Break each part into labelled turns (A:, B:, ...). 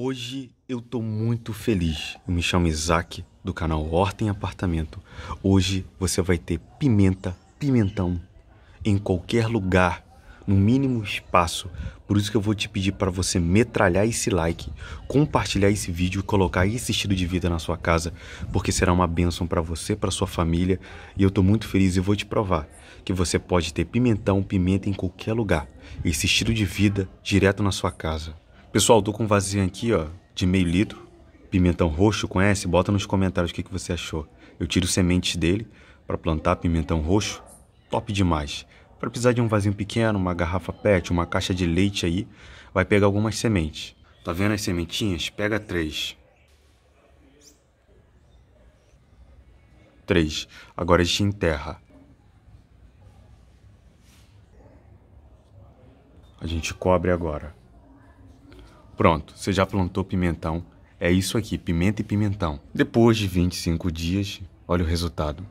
A: Hoje eu tô muito feliz. Eu me chamo Isaac, do canal Horta em Apartamento. Hoje você vai ter pimenta, pimentão, em qualquer lugar, no mínimo espaço. Por isso que eu vou te pedir para você metralhar esse like, compartilhar esse vídeo e colocar esse estilo de vida na sua casa, porque será uma bênção para você, para sua família. E eu tô muito feliz e vou te provar que você pode ter pimentão, pimenta em qualquer lugar. Esse estilo de vida direto na sua casa. Pessoal, tô com um vasinho aqui, ó, de meio litro. Pimentão roxo, conhece? Bota nos comentários o que, que você achou. Eu tiro sementes dele para plantar pimentão roxo. Top demais. Para precisar de um vasinho pequeno, uma garrafa PET, uma caixa de leite aí, vai pegar algumas sementes. Tá vendo as sementinhas? Pega três. Três. Agora a gente enterra. A gente cobre agora. Pronto, você já plantou pimentão. É isso aqui, pimenta e pimentão. Depois de 25 dias, olha o resultado.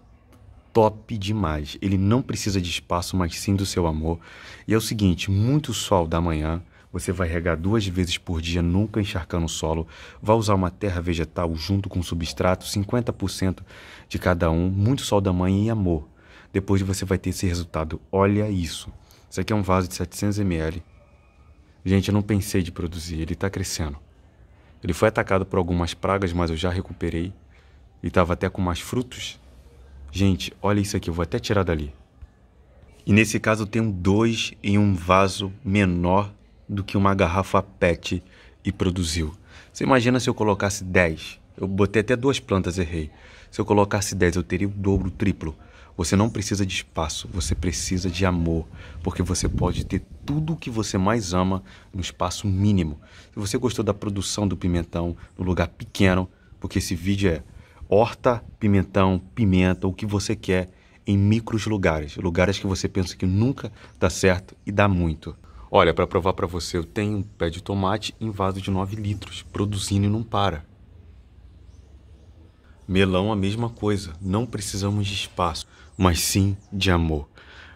A: Top demais. Ele não precisa de espaço, mas sim do seu amor. E é o seguinte, muito sol da manhã, você vai regar duas vezes por dia, nunca encharcando o solo. Vai usar uma terra vegetal junto com substrato, 50% de cada um, muito sol da manhã e amor. Depois você vai ter esse resultado. Olha isso. Isso aqui é um vaso de 700 ml. Gente, eu não pensei de produzir, ele está crescendo. Ele foi atacado por algumas pragas, mas eu já recuperei. E estava até com mais frutos. Gente, olha isso aqui, eu vou até tirar dali. E nesse caso eu tenho dois em um vaso menor do que uma garrafa PET e produziu. Você imagina se eu colocasse 10? Eu botei até duas plantas, errei. Se eu colocasse 10, eu teria o dobro, o triplo. Você não precisa de espaço, você precisa de amor, porque você pode ter tudo o que você mais ama no espaço mínimo. Se você gostou da produção do pimentão no lugar pequeno, porque esse vídeo é horta, pimentão, pimenta, o que você quer em micros lugares, lugares que você pensa que nunca dá certo e dá muito. Olha, para provar para você, eu tenho um pé de tomate em vaso de 9 litros, produzindo e não para. Melão, a mesma coisa. Não precisamos de espaço, mas sim de amor.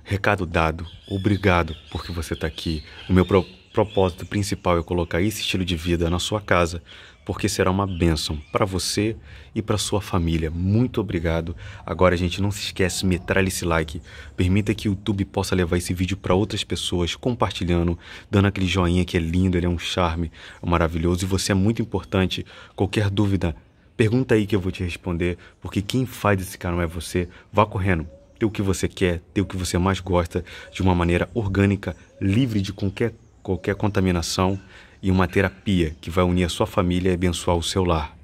A: Recado dado. Obrigado porque você está aqui. O meu pro propósito principal é colocar esse estilo de vida na sua casa, porque será uma bênção para você e para sua família. Muito obrigado. Agora, gente, não se esquece, metralhe esse like, permita que o YouTube possa levar esse vídeo para outras pessoas, compartilhando, dando aquele joinha que é lindo, ele é um charme, é maravilhoso e você é muito importante. Qualquer dúvida, pergunta aí que eu vou te responder, porque quem faz esse canal é você. Vá correndo ter o que você quer, ter o que você mais gosta de uma maneira orgânica, livre de qualquer, qualquer contaminação e uma terapia que vai unir a sua família e abençoar o seu lar.